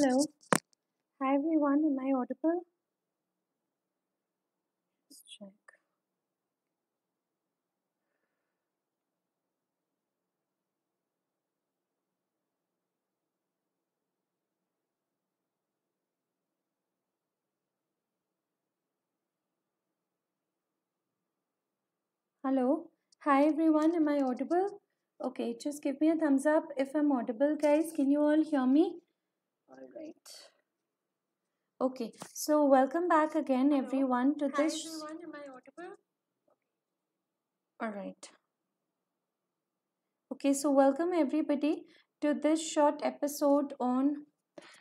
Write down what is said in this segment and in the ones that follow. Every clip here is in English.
Hello. Hi everyone, am I audible? Let's check. Hello. Hi everyone, am I audible? Okay, just give me a thumbs up if I'm audible, guys. Can you all hear me? all right okay so welcome back again Hello. everyone to Hi, this everyone am i audible all right okay so welcome everybody to this short episode on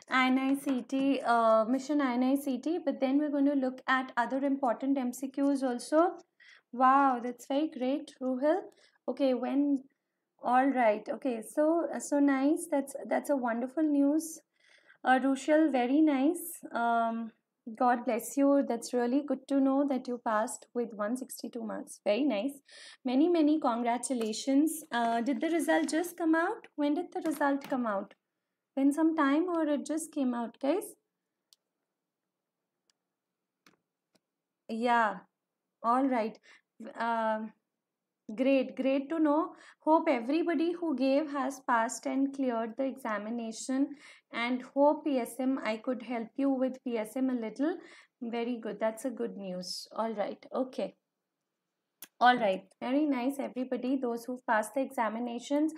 INICT, uh, Mission INICT, but then we're going to look at other important MCQs also. Wow, that's very great, Ruhil. Okay, when, all right, okay, so so nice. That's that's a wonderful news uh, Rushal, very nice. Um, God bless you. That's really good to know that you passed with 162 marks. Very nice. Many, many congratulations. Uh, did the result just come out? When did the result come out? When some time or it just came out, guys? Yeah. All right. Uh, Great, great to know. Hope everybody who gave has passed and cleared the examination and hope PSM I could help you with PSM a little. Very good. That's a good news. All right. Okay. All right. Very nice everybody. Those who've passed the examinations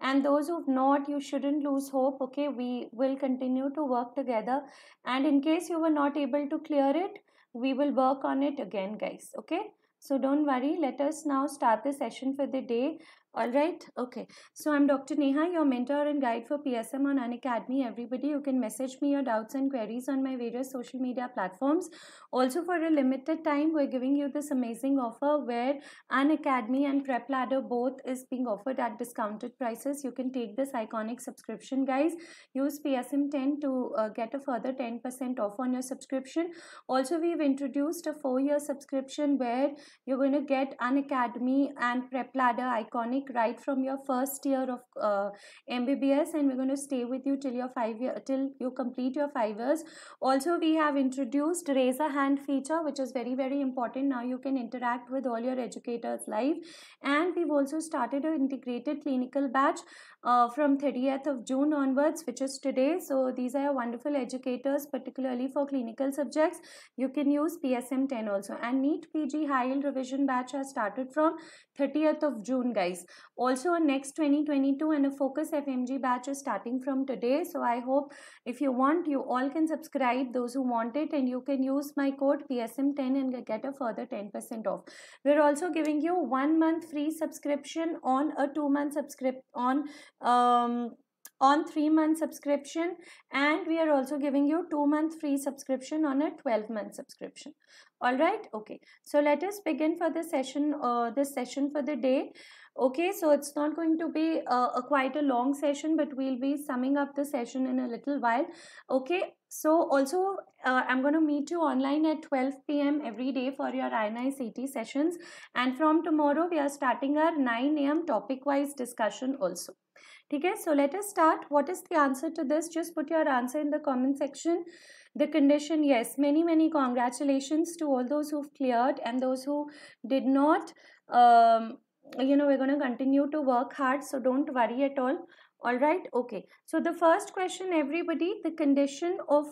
and those who've not, you shouldn't lose hope. Okay. We will continue to work together and in case you were not able to clear it, we will work on it again guys. Okay. So don't worry, let us now start the session for the day. All right. Okay. So I'm Dr. Neha, your mentor and guide for PSM on Unacademy. Everybody, you can message me your doubts and queries on my various social media platforms. Also, for a limited time, we're giving you this amazing offer where Unacademy and Prep Ladder both is being offered at discounted prices. You can take this iconic subscription, guys. Use PSM 10 to uh, get a further 10% off on your subscription. Also, we've introduced a four-year subscription where you're going to get Unacademy and Prep Ladder iconic right from your first year of uh, MBBS and we're going to stay with you till your five year till you complete your five years. Also, we have introduced raise a hand feature, which is very very important. Now you can interact with all your educators live, and we've also started an integrated clinical batch uh, from 30th of June onwards, which is today. So these are wonderful educators, particularly for clinical subjects. You can use PSM 10 also, and NEET PG high yield revision batch has started from 30th of June, guys. Also, a next 2022 and a Focus FMG batch is starting from today. So, I hope if you want, you all can subscribe, those who want it, and you can use my code PSM10 and get a further 10% off. We're also giving you one month free subscription on a two month subscription on. Um, on 3 month subscription and we are also giving you 2 month free subscription on a 12 month subscription all right okay so let us begin for the session uh, this session for the day Okay, so it's not going to be uh, a quite a long session, but we'll be summing up the session in a little while. Okay, so also uh, I'm going to meet you online at 12 p.m. every day for your INI sessions. And from tomorrow, we are starting our 9 a.m. topic-wise discussion also. Okay, so let us start. What is the answer to this? Just put your answer in the comment section. The condition, yes. Many, many congratulations to all those who've cleared and those who did not um, you know we're going to continue to work hard so don't worry at all all right okay so the first question everybody the condition of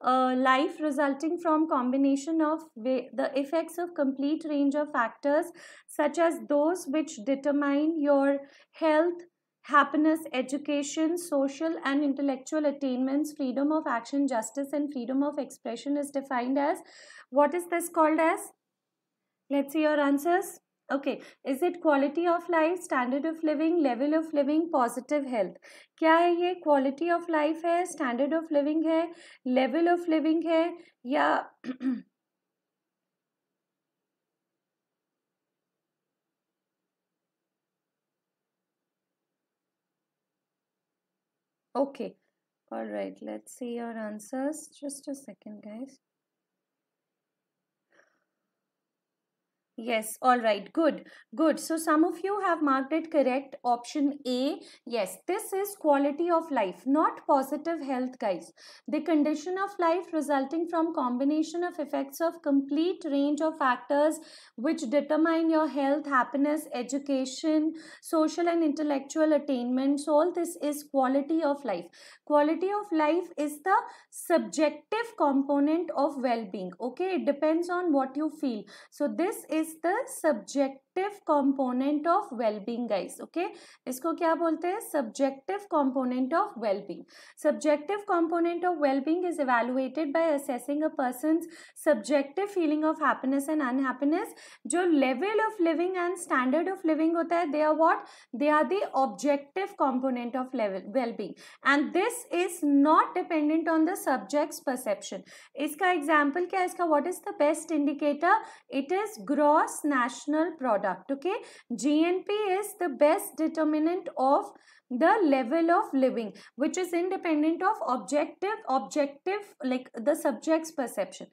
uh, life resulting from combination of the effects of complete range of factors such as those which determine your health happiness education social and intellectual attainments freedom of action justice and freedom of expression is defined as what is this called as let's see your answers okay is it quality of life standard of living level of living positive health क्या है ये quality of life है standard of living है level of living है या okay all right let's see your answers just a second guys Yes, all right, good, good. So some of you have marked it correct, option A. Yes, this is quality of life, not positive health, guys. The condition of life resulting from combination of effects of complete range of factors which determine your health, happiness, education, social and intellectual attainments. All this is quality of life. Quality of life is the subjective component of well-being, okay? It depends on what you feel. So this is is the subject subjective component of wellbeing guys okay इसको क्या बोलते हैं subjective component of wellbeing subjective component of wellbeing is evaluated by assessing a person subjective feeling of happiness and unhappiness जो level of living and standard of living होता है they are what they are the objective component of wellbeing and this is not dependent on the subject's perception इसका example क्या है इसका what is the best indicator it is gross national product product okay GNP is the best determinant of the level of living which is independent of objective objective like the subject's perception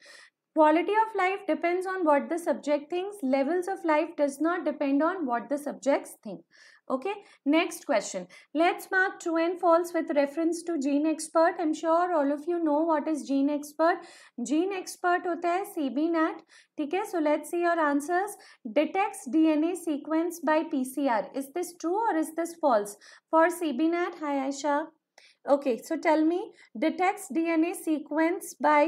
Quality of life depends on what the subject thinks. Levels of life does not depend on what the subjects think. Okay, next question. Let's mark true and false with reference to gene expert. I'm sure all of you know what is gene expert. Gene expert होता है CBNAT. ठीक है, so let's see your answers. Detects DNA sequence by PCR. Is this true or is this false? For CBNAT, hi Aisha. Okay, so tell me, detects DNA sequence by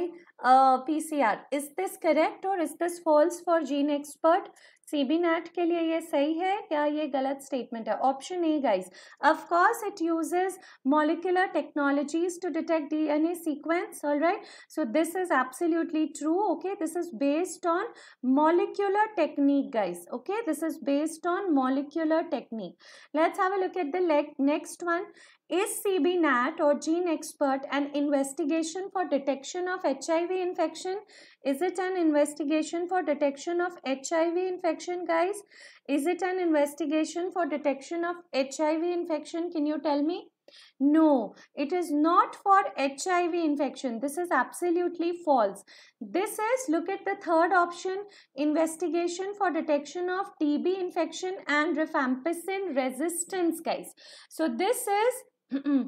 uh, PCR. Is this correct or is this false for gene expert? CBNAT के लिए ये सही है क्या ये गलत statement है? Option A guys. Of course it uses molecular technologies to detect DNA sequence. All right. So this is absolutely true. Okay. This is based on molecular technique guys. Okay. This is based on molecular technique. Let's have a look at the leg next one. Is CBNAT or gene expert an investigation for detection of HIV HIV infection? Is it an investigation for detection of HIV infection, guys? Is it an investigation for detection of HIV infection? Can you tell me? No, it is not for HIV infection. This is absolutely false. This is, look at the third option, investigation for detection of TB infection and rifampicin resistance, guys. So this is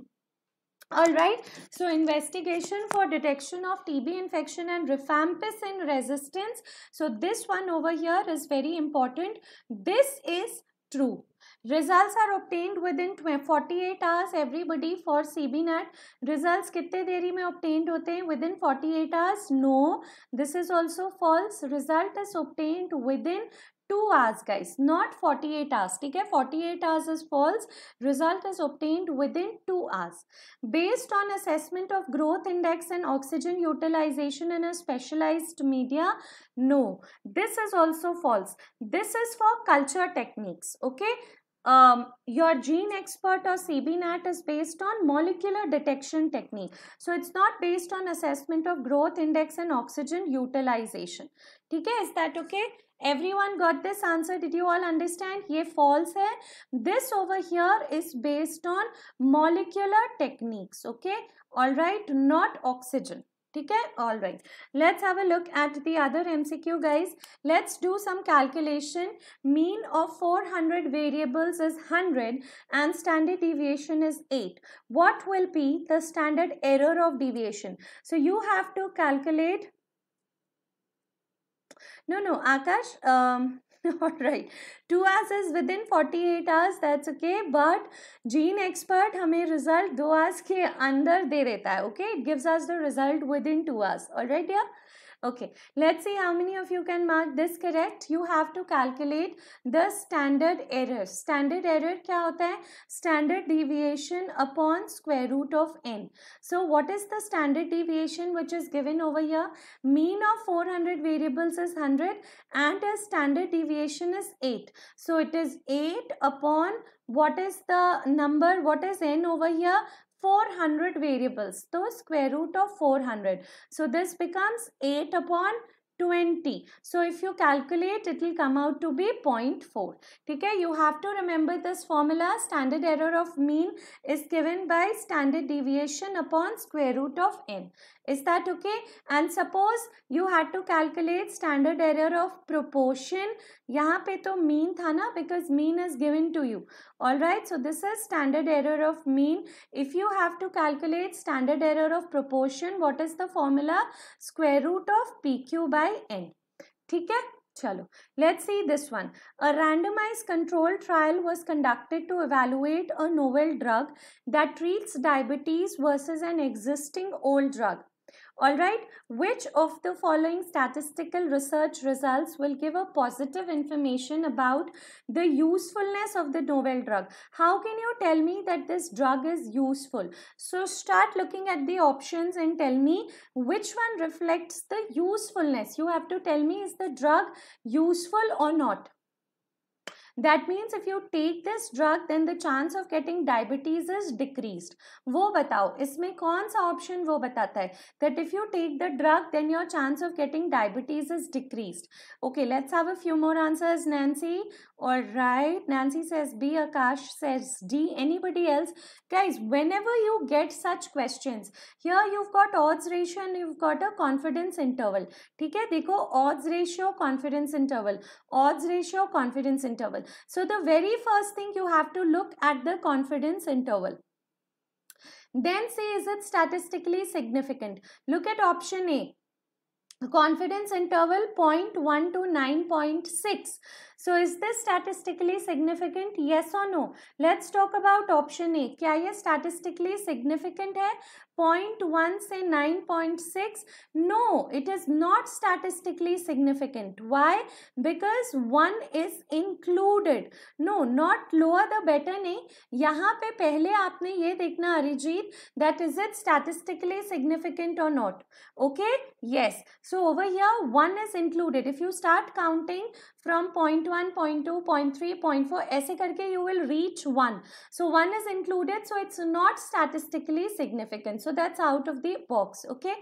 Alright, so investigation for detection of TB infection and rifampicin resistance. So this one over here is very important. This is true. Results are obtained within 48 hours everybody for CBNAT. Results kitte देरी में obtained होते within 48 hours? No. This is also false. Result is obtained within 2 hours guys not 48 hours Okay. 48 hours is false result is obtained within 2 hours based on assessment of growth index and oxygen utilization in a specialized media no this is also false this is for culture techniques okay um, your gene expert or CBNAT is based on molecular detection technique. So it's not based on assessment of growth index and oxygen utilization. Okay, is that okay? everyone got this answer did you all understand ye false hai this over here is based on molecular techniques okay all right not oxygen Okay. All right. Let's have a look at the other MCQ, guys. Let's do some calculation. Mean of 400 variables is 100 and standard deviation is 8 what will be the standard error of deviation so you have to calculate No, no, Akash. Um, all right. Two hours is within 48 hours. That's okay. But gene expert हमें result दो hours के अंदर दे देता है. Okay. It gives us the result within two hours. All right, dear. Yeah? Okay, let's see how many of you can mark this correct. You have to calculate the standard error. Standard error क्या होता Standard deviation upon square root of n. So what is the standard deviation which is given over here? Mean of 400 variables is 100 and a standard deviation is 8. So it is 8 upon what is the number what is n over here 400 variables. So square root of 400. So this becomes 8 upon 20. So if you calculate, it will come out to be 0.4. Okay, you have to remember this formula. Standard error of mean is given by standard deviation upon square root of n. Is that okay? And suppose you had to calculate standard error of proportion. यहाँ पे तो mean था ना because mean is given to you. Alright, so this is standard error of mean. If you have to calculate standard error of proportion, what is the formula? Square root of PQ by N. ठीक है चलो. Let's see this one. A randomized controlled trial was conducted to evaluate a novel drug that treats diabetes versus an existing old drug. Alright, which of the following statistical research results will give a positive information about the usefulness of the novel drug? How can you tell me that this drug is useful? So start looking at the options and tell me which one reflects the usefulness. You have to tell me is the drug useful or not. That means if you take this drug then the chance of getting diabetes is decrease वो बताओ इसमें कौन सा option वो बताता है that if you take the drug then your chance of getting diabetes is decrease okay let's have a few more answers Nancy all right, Nancy says B, Akash says D. Anybody else? Guys, whenever you get such questions, here you've got odds ratio and you've got a confidence interval. Okay, है देखो odds ratio, confidence interval, odds ratio, confidence interval. So the very first thing you have to look at the confidence interval. Then say is it statistically significant? Look at option A. confidence interval 0.1 to 9.6. So is this statistically significant? Yes or no? Let's talk about option A. क्या ये statistically significant है? 0.1 से 9.6? No, it is not statistically significant. Why? Because 1 is included. No, not lower the better नहीं. यहाँ पे पहले आपने ये देखना Arijit that is it statistically significant or not. Okay? Yes. So over here 1 is included. If you start counting from 0.1 one point two point three point four ऐसे करके you will reach one so one is included so it's not statistically significant so that's out of the box okay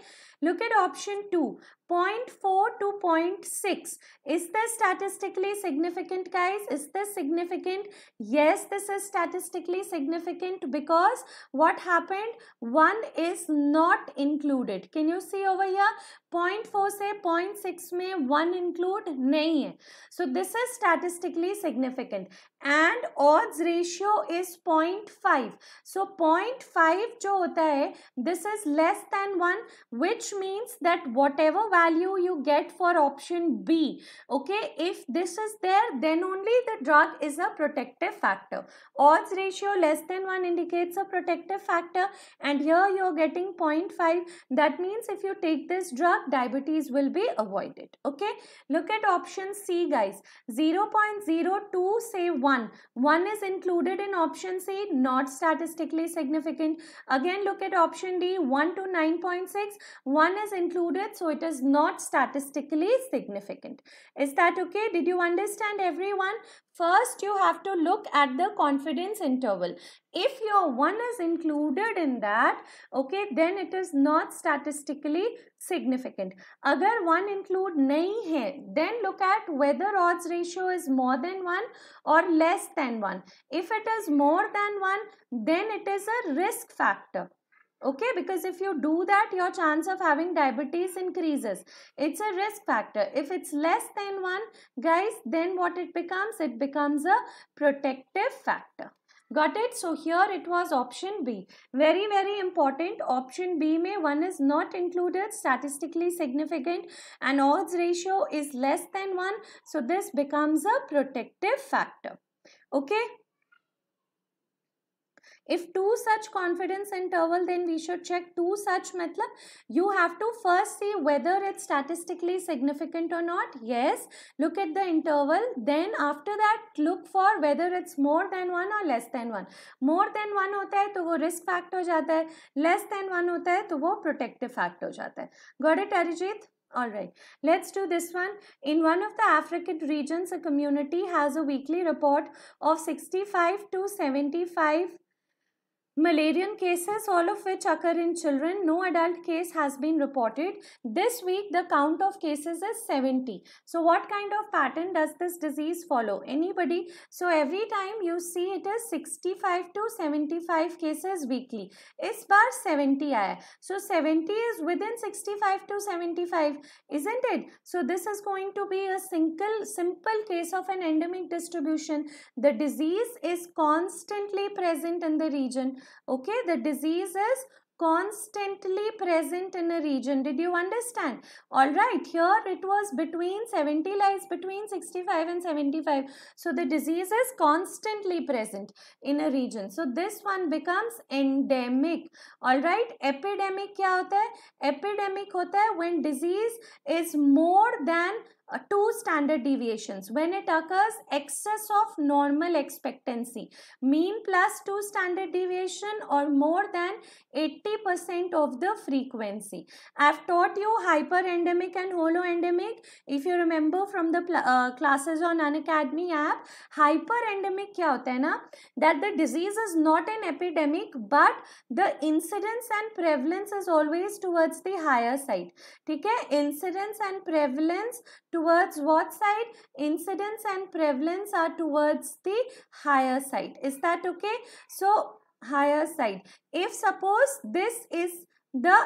Look at option 2. 0.4 to 0.6. Is this statistically significant guys? Is this significant? Yes, this is statistically significant because what happened? 1 is not included. Can you see over here? 0.4 say 0.6 may 1 include नहीं है. So this is statistically significant. And odds ratio is point So so point is less than one, which means that whatever value you get for option B, okay, if this is there, then only the drug is a protective factor odds ratio less than 1 indicates a protective factor and here you're getting 0.5 that means if you take this drug diabetes will be avoided okay look at option c guys 0.02 say 1 1. 1 is included in option C, not statistically significant. Again, look at option D, 1 to 9.6. 1 is included, so it is not statistically significant. Is that okay? Did you understand everyone? First, you have to look at the confidence interval. If your 1 is included in that, okay, then it is not statistically significant. Agar 1 include nahi hai, then look at whether odds ratio is more than 1 or less than 1. If it is more than 1, then it is a risk factor okay because if you do that your chance of having diabetes increases it's a risk factor if it's less than one guys then what it becomes it becomes a protective factor got it so here it was option b very very important option b may one is not included statistically significant and odds ratio is less than one so this becomes a protective factor okay if two such confidence interval, then we should check two such matlab. You have to first see whether it's statistically significant or not. Yes, look at the interval. Then after that, look for whether it's more than one or less than one. More than one होता है तो वो risk factor हो है. Less than one होता है तो वो protective factor हो जाता है. Got it, Arijit? Alright, let's do this one. In one of the African regions, a community has a weekly report of 65 to 75 Malarian cases, all of which occur in children, no adult case has been reported. This week, the count of cases is 70. So, what kind of pattern does this disease follow? Anybody? So, every time you see it is 65 to 75 cases weekly. Is bar 70 So, 70 is within 65 to 75, isn't it? So, this is going to be a single, simple case of an endemic distribution. The disease is constantly present in the region Okay, the disease is constantly present in a region. Did you understand? Alright, here it was between 70 lies between 65 and 75. So the disease is constantly present in a region. So this one becomes endemic. Alright, epidemic kya hota hai? Epidemic hota hai when disease is more than uh, two standard deviations. When it occurs, excess of normal expectancy, mean plus two standard deviation or more than 80% of the frequency. I've taught you hyperendemic and holoendemic. If you remember from the uh, classes on Unacademy app, hyperendemic kya hota hai na? That the disease is not an epidemic but the incidence and prevalence is always towards the higher side. ठीक है? Incidence and prevalence towards what side? Incidence and prevalence are towards the higher side. Is that okay? So, higher side. If suppose this is the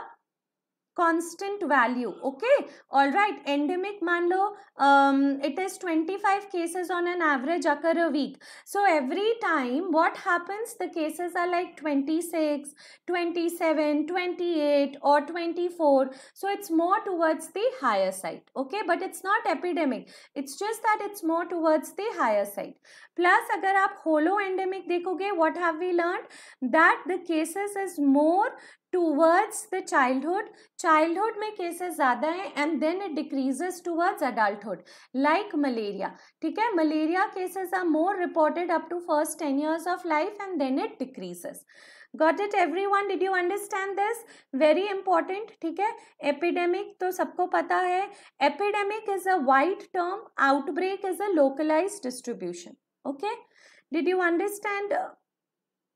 constant value okay all right endemic manlo um, it is 25 cases on an average occur a week so every time what happens the cases are like 26 27 28 or 24 so it's more towards the higher side okay but it's not epidemic it's just that it's more towards the higher side plus agar aap holo endemic dekhoge what have we learned that the cases is more towards the childhood childhood में cases ज़्यादा हैं and then it decreases towards adulthood like malaria ठीक है malaria cases are more reported up to first ten years of life and then it decreases got it everyone did you understand this very important ठीक है epidemic तो सबको पता है epidemic is a wide term outbreak is a localise distribution okay did you understand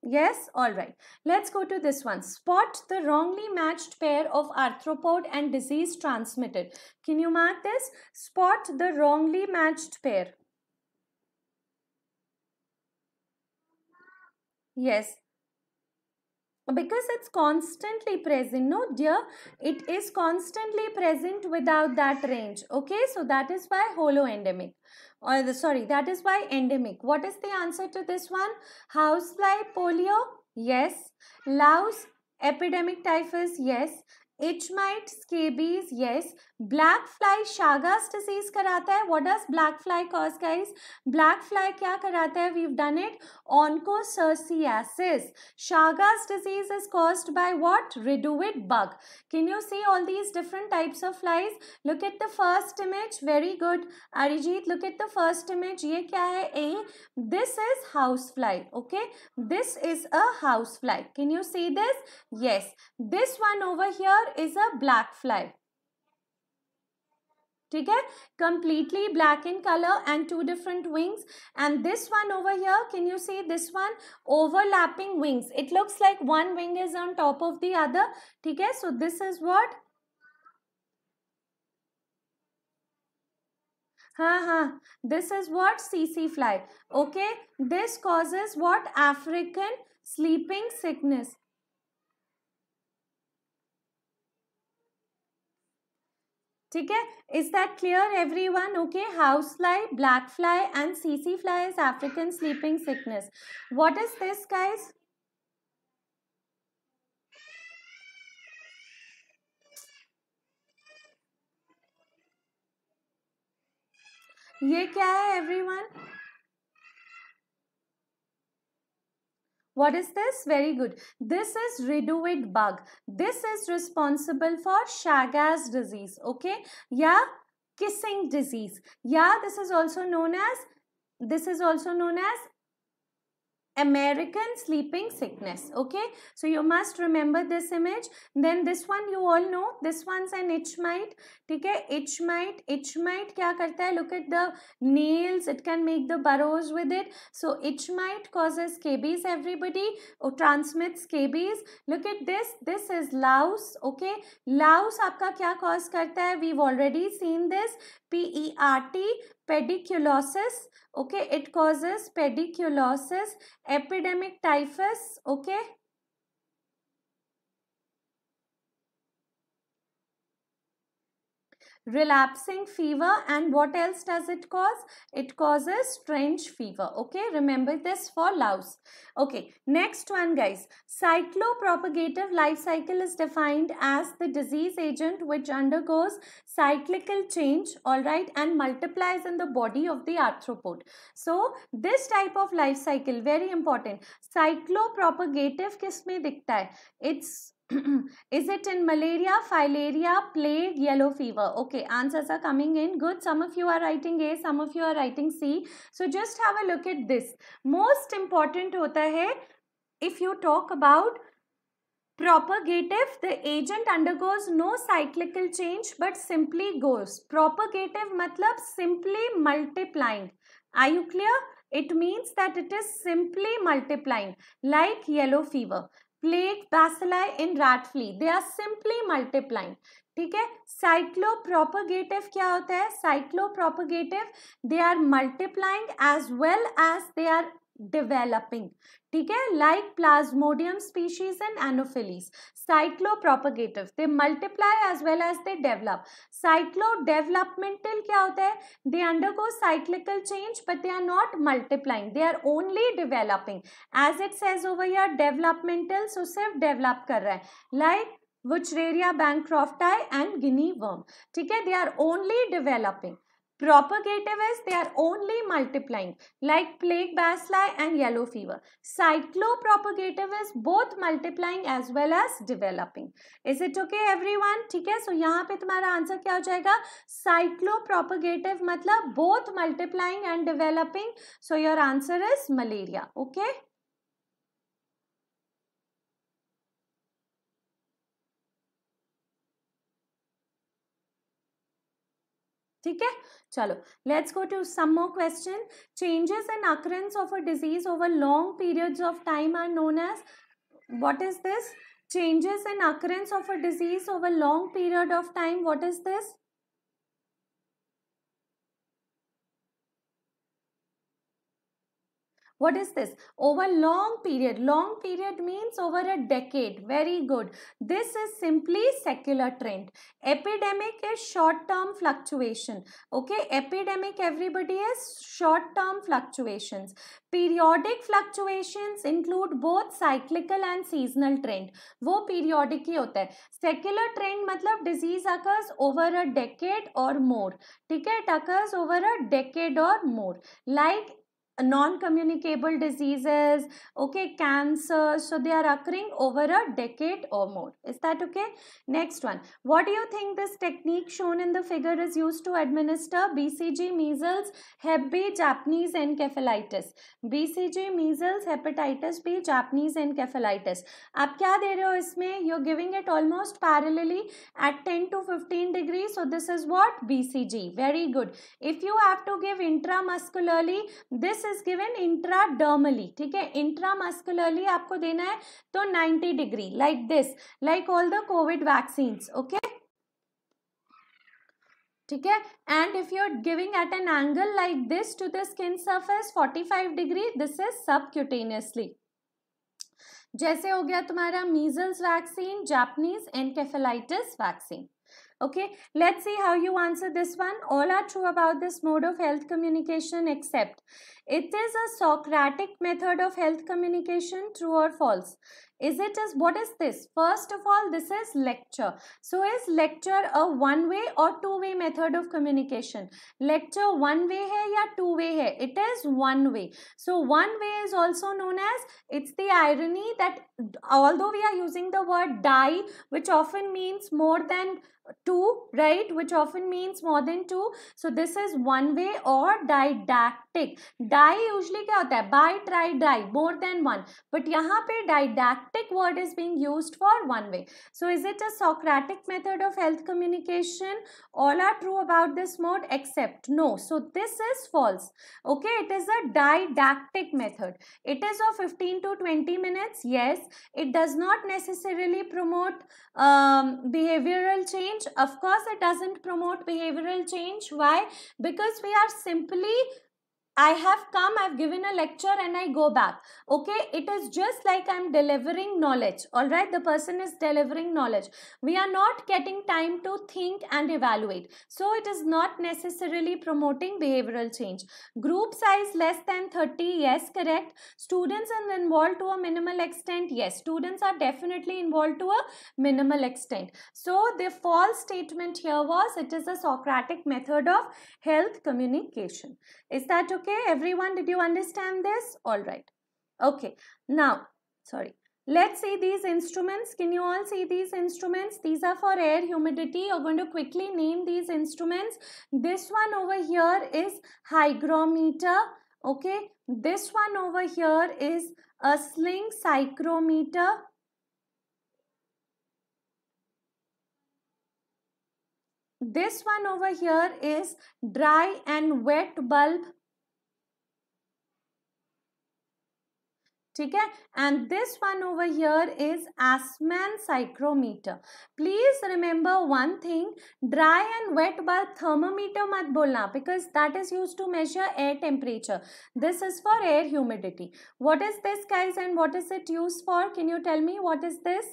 Yes, alright. Let's go to this one. Spot the wrongly matched pair of arthropod and disease transmitted. Can you mark this? Spot the wrongly matched pair. Yes, because it's constantly present no dear it is constantly present without that range okay so that is why holoendemic or the, sorry, that is why endemic. What is the answer to this one? Housefly polio? Yes. Louse epidemic typhus? Yes. Itch mite, scabies? Yes. Black fly Chagas disease कराता है what does black fly cause guys black fly क्या कराता है we done it onchocerciasis Chagas disease is caused by what reduviid bug can you see all these different types of flies look at the first image very good Arijit look at the first image ये क्या है ए this is house fly okay this is a house fly can you see this yes this one over here is a black fly ठीक है completely black in color and two different wings and this one over here can you see this one overlapping wings it looks like one wing is on top of the other okay so this is what हाँ हाँ this is what सीसी fly okay this causes what African sleeping sickness ठीक है is that clear everyone okay house fly black fly and सी सी fly is African sleeping sickness what is this guys ये क्या है everyone What is this? Very good. This is Riduid bug. This is responsible for Chagas disease. Okay. Yeah. Kissing disease. Yeah. This is also known as, this is also known as American sleeping sickness. Okay, so you must remember this image. Then this one you all know. This one's an itch mite. ठीक है itch mite. Itch mite Look at the nails. It can make the burrows with it. So itch mite causes scabies. Everybody or oh, transmits scabies. Look at this. This is louse. Okay, louse आपका क्या cause we We've already seen this. P E R T pediculosis okay it causes pediculosis epidemic typhus okay relapsing fever and what else does it cause it causes strange fever okay remember this for louse okay next one guys cyclopropagative life cycle is defined as the disease agent which undergoes cyclical change all right and multiplies in the body of the arthropod so this type of life cycle very important cyclopropagative किस में दिखता है it's is it in malaria, filaria, plague, yellow fever? Okay, answers are coming in. Good. Some of you are writing A, some of you are writing C. So just have a look at this. Most important hota hai if you talk about propagative, the agent undergoes no cyclical change but simply goes. Propagative matlab simply multiplying. Are you clear? It means that it is simply multiplying like yellow fever. Plague bacilli in rat flea they are simply multiplying ठीक है propagative क्या होता है cyclopropagative they are multiplying as well as they are developing ठीक है like plasmodium species and anopheles cyclopropagative they multiply as well as they develop cyclo developmental क्या होता है they undergo cyclical change but they are not multiplying they are only developing as it says over here developmental so सिर्फ develop कर रहा है like wuchereria bancrofti and guinea worm ठीक है they are only developing Propagative is they are only multiplying like plague, bacilli and yellow fever. Cyclopropagative is both multiplying as well as developing. Is it okay everyone? theek hai so यहाँ पे तुम्हारा answer क्या हो जाएगा Cyclopropagative matlab both multiplying and developing. So your answer is malaria. Okay. Okay? Chalo. Let's go to some more question. Changes in occurrence of a disease over long periods of time are known as, what is this? Changes in occurrence of a disease over long period of time, what is this? What is this? Over long period. Long period means over a decade. Very good. This is simply secular trend. Epidemic is short-term fluctuation. Okay, epidemic everybody is short-term fluctuations. Periodic fluctuations include both cyclical and seasonal trend. वो periodic ही होता है. Secular trend मतलब disease occurs over a decade or more. ठीक occurs over a decade or more. Like non-communicable diseases okay cancer so they are occurring over a decade or more is that okay next one what do you think this technique shown in the figure is used to administer bcg measles hep b japanese encephalitis bcg measles hepatitis b japanese encephalitis aap kya de rahe ho isme you're giving it almost parallelly at 10 to 15 degrees so this is what bcg very good if you have to give intramuscularly this distance is given intradermally ठीक है intramuscularly आपको देना है तो 90 degree like this like all the Covid vaccine okay ठीक है and if you are giving at an angle like this to the skin forty 45 degree this is subcutaneously जैसे हो गया तुम्हारा measles vaccine Japanese encephalitis vaccine Okay, let's see how you answer this one. All are true about this mode of health communication except it is a Socratic method of health communication, true or false? Is it is what is this? First of all, this is lecture. So is lecture a one-way or two-way method of communication? Lecture one-way hai ya two-way hai? It is one-way. So one-way is also known as, it's the irony that although we are using the word die, which often means more than two right which often means more than two so this is one way or didactic die usually क्या होता है by try die more than one but यहाँ didactic word is being used for one way so is it a Socratic method of health communication all are true about this mode except no so this is false okay it is a didactic method it is of 15 to 20 minutes yes it does not necessarily promote um, behavioral change change? Of course, it doesn't promote behavioral change. Why? Because we are simply I have come, I've given a lecture and I go back. Okay, it is just like I'm delivering knowledge. All right, the person is delivering knowledge. We are not getting time to think and evaluate. So it is not necessarily promoting behavioral change. Group size less than 30, yes, correct. Students are involved to a minimal extent, yes. Students are definitely involved to a minimal extent. So the false statement here was it is a Socratic method of health communication. Is that okay? Okay, everyone, did you understand this? All right. Okay, now, sorry. Let's see these instruments. Can you all see these instruments? These are for air humidity. You're going to quickly name these instruments. This one over here is hygrometer. Okay, this one over here is a sling psychrometer. This one over here is dry and wet bulb ठीक and this one over here is Assmann psychrometer. Please remember one thing, dry and wet bulb thermometer mat bolna because that is used to measure air temperature. This is for air humidity. What is this guys and what is it used for? Can you tell me what is this?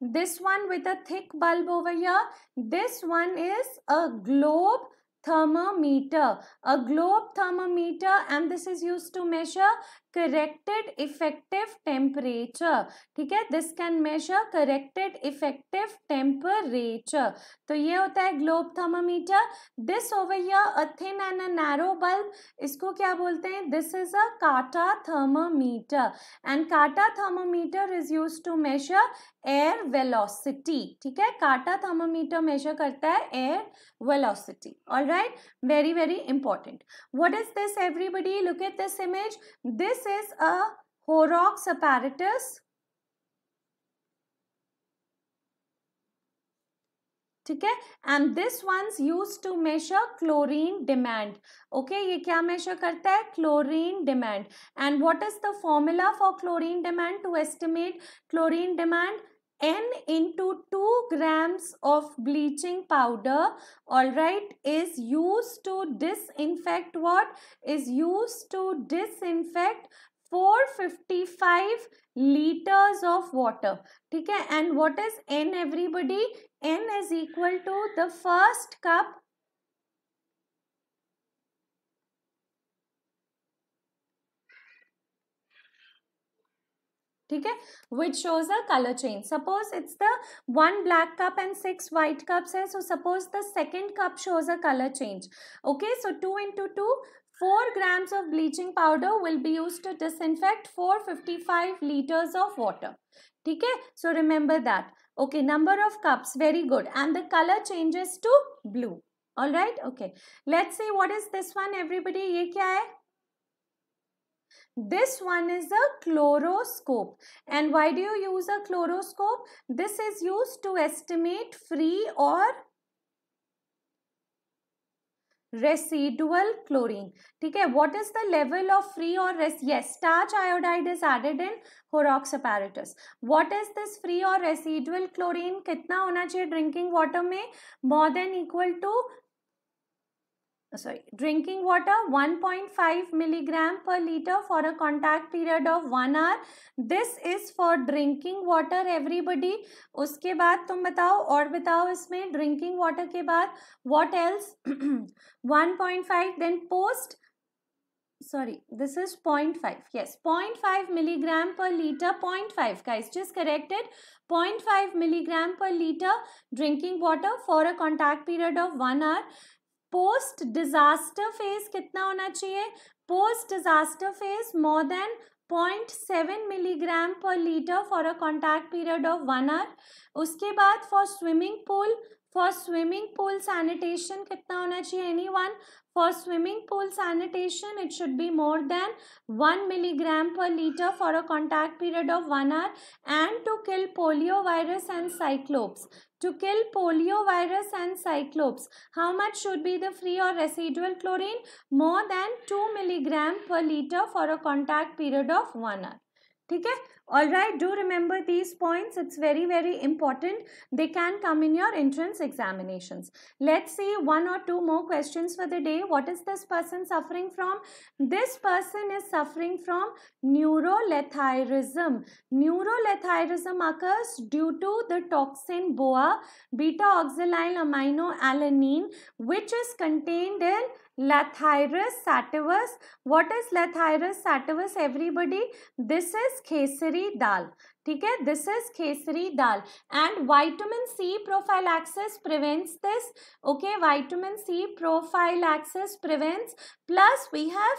This one with a thick bulb over here. This one is a globe thermometer a globe thermometer and this is used to measure corrected effective temperature ठीक है this can measure corrected effective temperature तो ये होता है globe thermometer this over here thin and a narrow bulb इसको क्या बोलते हैं this is a kata thermometer and kata thermometer is use to measure air velocity ठीक है काटा थर्मामीटर मेजर करता है air velocity all right very very important what is this everybody look at this image this this is a horox apparatus okay and this one's used to measure chlorine demand okay ye kya measure karta hai chlorine demand and what is the formula for chlorine demand to estimate chlorine demand n into 2 grams of bleaching powder all right is used to disinfect what is used to disinfect 455 liters of water okay and what is n everybody n is equal to the first cup ठीक है which shows a colour change suppose it's the one black cup and six white cups है so suppose the second cup shows a colour change okay so two into two four grams of bleaching powder will be use to disinfect four fifty five litres of water ठीक है so remember that okay number of cups very good and the colour changes to blue all right okay let's see what is this one everybody ये क्या है this one is a chloroscope and why do you use a chloroscope this is used to estimate free or residual chlorine theek hai what is the level of free or res yes starch iodide is added in horox apparatus what is this free or residual chlorine kitna hona chahiye drinking water mein more than equal to sorry drinking water 1.5 mg per liter for a contact period of 1 hour this is for drinking water everybody uske baad tum batao aur batao isme drinking water ke baad what else 1.5 then post sorry this is 0.5 yes 0.5 mg per liter 0.5 guys just corrected 0.5 mg per liter drinking water for a contact period of 1 hour post disaster phase कितना होना चाहिए post disaster phase more than 0.7 milligram per litre for a contact period of one hour उसके बाद for swimming pool for swimming pool sanitation कितना होना चाहिए anyone for swimming pool sanitation it should be more than one milligram per litre for a contact period of one hour and to kill polio virus and cyclops To kill poliovirus and cyclopes, how much should be the free or residual chlorine? More than 2 milligram per liter for a contact period of 1 hour. ठीक Alright, do remember these points. It's very, very important. They can come in your entrance examinations. Let's see one or two more questions for the day. What is this person suffering from? This person is suffering from neurolethyrism. Neurolethyrism occurs due to the toxin BOA, beta-oxalyl amino alanine, which is contained in Lathyrus sativus. What is Lathyrus sativus everybody? This is khesari dal. Okay, this is khesari dal. And vitamin C C prevents this. Prevents this okay vitamin prevents. Plus we have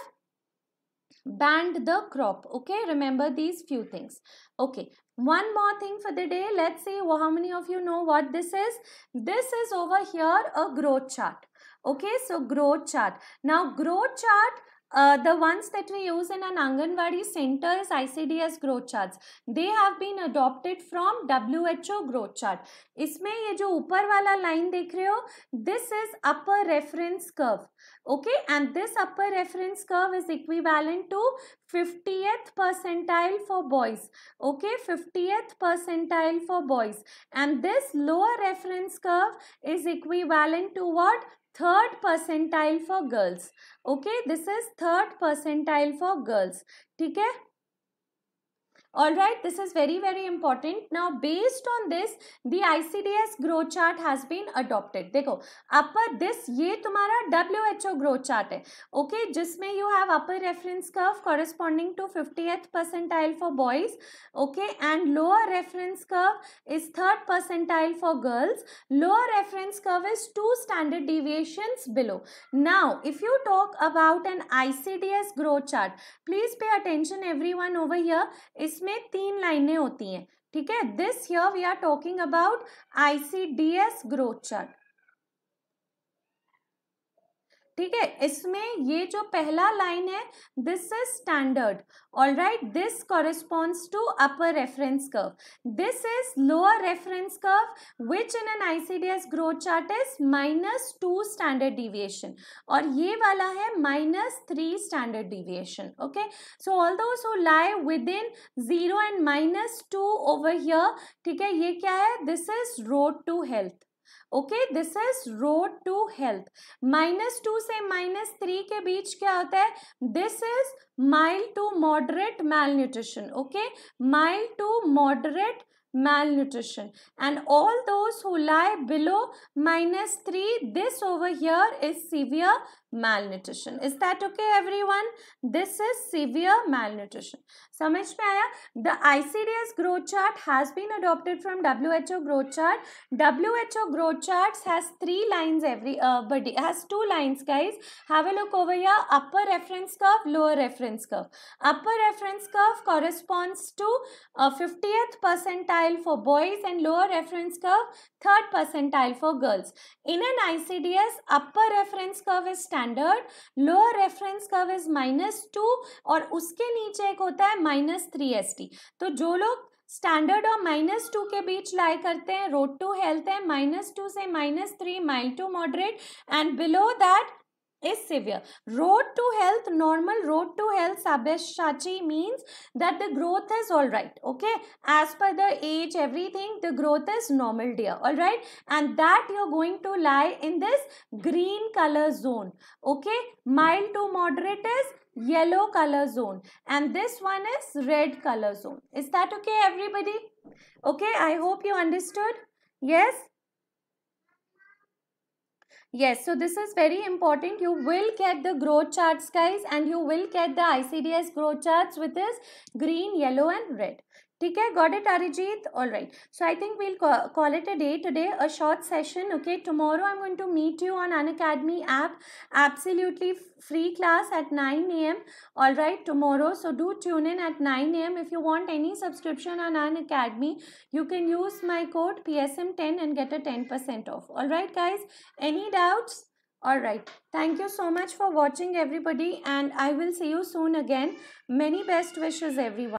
banned the crop okay remember these few things okay one more thing for the day let's see how many of you know what this is this is over here a growth chart Okay, so growth chart. Now growth chart uh, the ones that we use in an Anganwadi centers, ICDS growth charts, they have been adopted from WHO growth chart. इसमें ये जो ऊपर line देख रहे हो, this is upper reference curve, okay? And this upper reference curve is equivalent to 50th percentile for boys, okay? 50th percentile for boys. And this lower reference curve is equivalent to what? third percentile for girls okay this is third percentile for girls ठीक है Alright, this is very, very important. Now, based on this, the ICDS growth chart has been adopted. देखो, upper this ये तुम्हारा WHO growth chart है. Okay, जिसमें you have upper reference curve corresponding to 50th percentile for boys. Okay, and lower reference curve is third percentile for girls. Lower reference curve is two standard deviations below. Now, if you talk about an ICDS growth chart, please pay attention everyone over here. Is इसमें तीन लाइनें होती हैं ठीक है this here we are talking about ICDS growth chart ठीक है इसमें ये जो पहला लाइन है this is standard all right this corresponds to upper reference curve this is lower reference curve which in an ICDS growth chart is minus two standard deviation और ये वाला है minus three standard deviation okay so all those who lie within zero and minus two over here ठीक है ये क्या है this is road to health okay this is road to health minus two से minus three के बीच क्या होता है this is mild to moderate malnutrition okay mild to moderate nutrition and all those who lie below minus three this over here is severe malnutrition is that okay everyone this is severe malnutrition samajh mein aaya the icds growth chart has been adopted from who growth chart who growth charts has three lines every uh, body has two lines guys have a look over here upper reference curve lower reference curve upper reference curve corresponds to uh, 50th percentile for boys and lower reference curve third percentile for girls in an icds upper reference curve is standard lower reference curve is minus two और उसके नीचे एक होता है minus three S T तो जो लोग standard और माइनस टू के बीच लाई करते हैं रोड टू हेल्थ है माइनस टू से minus three mild to moderate and below that is severe. Road to health, normal road to health, Sabeshachi means that the growth is alright, okay? As per the age, everything, the growth is normal, dear, alright? And that you're going to lie in this green color zone, okay? Mild to moderate is yellow color zone and this one is red color zone. Is that okay, everybody? Okay, I hope you understood. Yes? Yes, so this is very important. You will get the growth charts guys and you will get the ICDS growth charts with this green, yellow and red. Okay, got it, it All right. So I think we'll call it a day today, a short session. Okay. Tomorrow I'm going to meet you on An Academy app, absolutely free class at 9 a.m. All right, tomorrow. So do tune in at 9 a.m. If you want any subscription on an academy, you can use my code PSM10 and get a 10% off. All right, guys. Any doubts? All right. Thank you so much for watching, everybody. And I will see you soon again. Many best wishes, everyone.